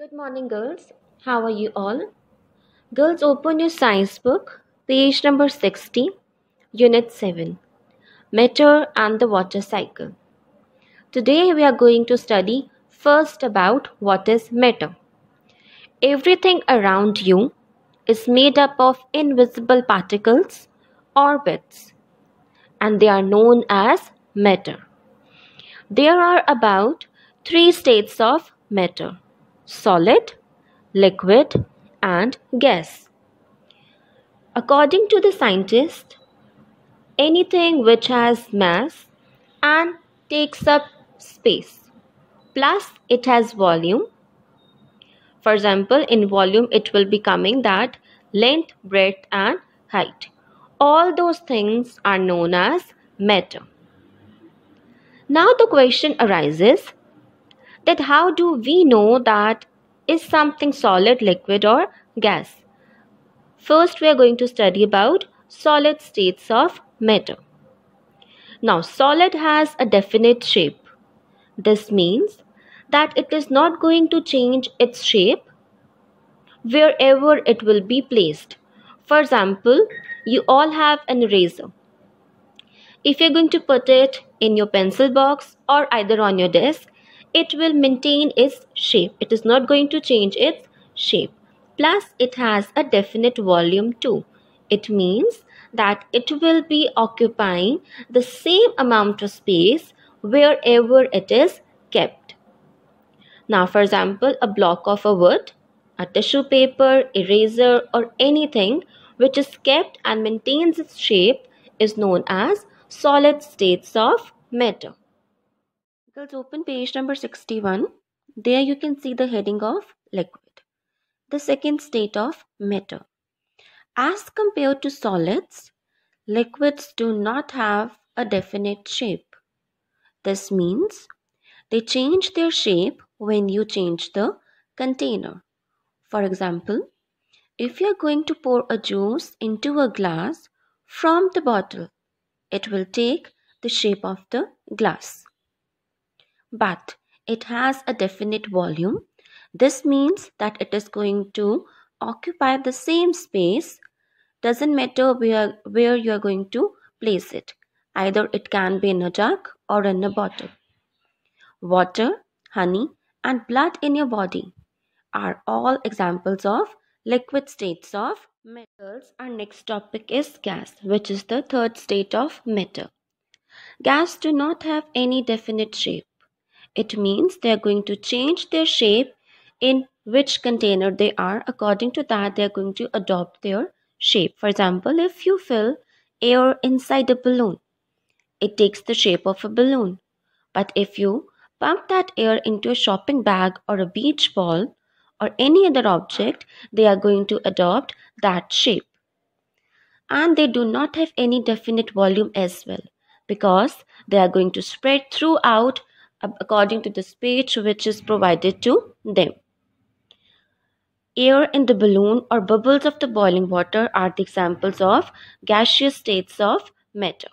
Good morning, girls. How are you all? Girls, open your science book, page number 60, unit 7 Matter and the Water Cycle. Today, we are going to study first about what is matter. Everything around you is made up of invisible particles orbits, and they are known as matter. There are about three states of matter solid, liquid, and gas. According to the scientist, anything which has mass and takes up space, plus it has volume. For example, in volume, it will be coming that length, breadth, and height. All those things are known as matter. Now the question arises that how do we know that is something solid, liquid or gas? First, we are going to study about solid states of matter. Now, solid has a definite shape. This means that it is not going to change its shape wherever it will be placed. For example, you all have an eraser. If you're going to put it in your pencil box or either on your desk, it will maintain its shape. It is not going to change its shape. Plus, it has a definite volume too. It means that it will be occupying the same amount of space wherever it is kept. Now, for example, a block of a wood, a tissue paper, eraser, or anything which is kept and maintains its shape is known as solid states of matter. Let's open page number 61. There you can see the heading of liquid. The second state of matter. As compared to solids, liquids do not have a definite shape. This means they change their shape when you change the container. For example, if you are going to pour a juice into a glass from the bottle, it will take the shape of the glass but it has a definite volume. This means that it is going to occupy the same space. Doesn't matter where, where you are going to place it. Either it can be in a jug or in a bottle. Water, honey and blood in your body are all examples of liquid states of metals. Our next topic is gas which is the third state of matter. Gas do not have any definite shape it means they are going to change their shape in which container they are. According to that, they are going to adopt their shape. For example, if you fill air inside a balloon, it takes the shape of a balloon. But if you pump that air into a shopping bag or a beach ball or any other object, they are going to adopt that shape. And they do not have any definite volume as well because they are going to spread throughout according to the speech which is provided to them. Air in the balloon or bubbles of the boiling water are the examples of gaseous states of matter.